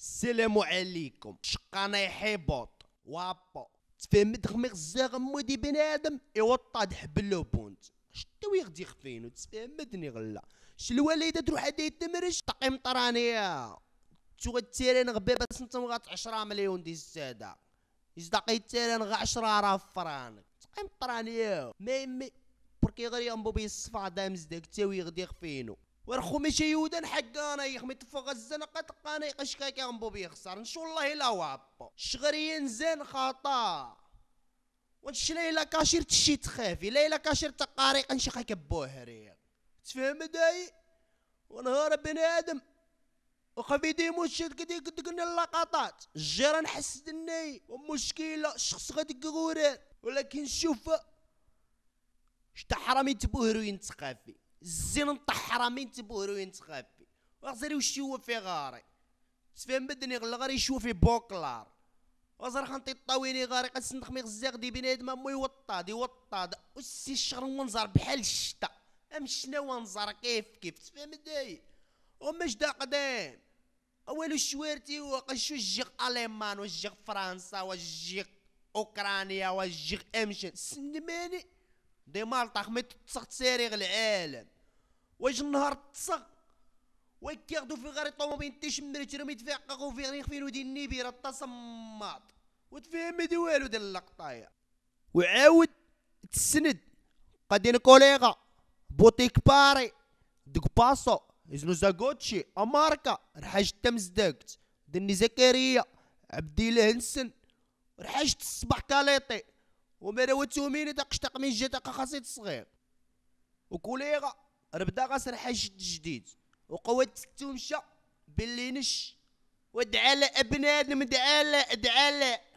السلام عليكم شقنا يحبط وابا تفهمت غمي غزاغ مودي بنادم يوطا دحبلو بونت شتو يغدي خفينو تفهمتني غلا الواليدة تروح هادي تمرش تقي طرانية تو غتيرين غبيبة سنتم غات 10 مليون دي السادة يصدقي تيرين غا راف فرانك تقي طرانية مي مي بركي غير ينبو بيه الصفا دامز داك تاوي غدي خفينو ماشي يودن حقانا يخمي تفوق الزنقة قانا يقشكاك يا غنبو بيخسر ان شاء الله لا وابو شغريين زين خطا ونش ليلى كاشير تشي تخافي ليلى كاشير تقاريق نشقك بوهري تفهم داي ونهار بني ادم دي مشيت كدي قد قلنا اللقطات الجيران حسدني ومشكله شخص غادي غورير ولكن شوف شتا حرام يتبوهر تخافي الزين حرامين من وين تخافي وغزري وش هو في غاري تفهم بدني غلا غير يشوف في بوكلار وزر خنطي الطاويني غاري قد سنخمي غزاق دي بنادم امو يوطاد يوطاد وسي الشهر ونزر بحال الشتا امشنا ونزار كيف كيف تفهم داي ومش دا قدام اولو شويرتي وقشو الجيق المان والجيق فرنسا والجيق اوكرانيا والجيق امشن سنماني دي مالطا الطخمي تتصغ تساريغ العالم واش النهار تصغ وكيغدو في غير الطوموبيل تيشمر ترمي تفققو في غير ودي النيبي راه تصمات وتفهم دي والو ديال اللقطاية وعاود تسند قادين كوليغا بوتيك باري دوك باسو يزنو زاكوتشي اماركا رحاج تمزدقت دني زكريا عبد الله هنسن رحاج الصباح كاليطي ومرا توميني تقشتق من جا تقا خاصيت الصغير وكوليغا ربدا غسرح جد جديد وقوات التومشة باللي نش ودعالة ابنادم دعالة دعالة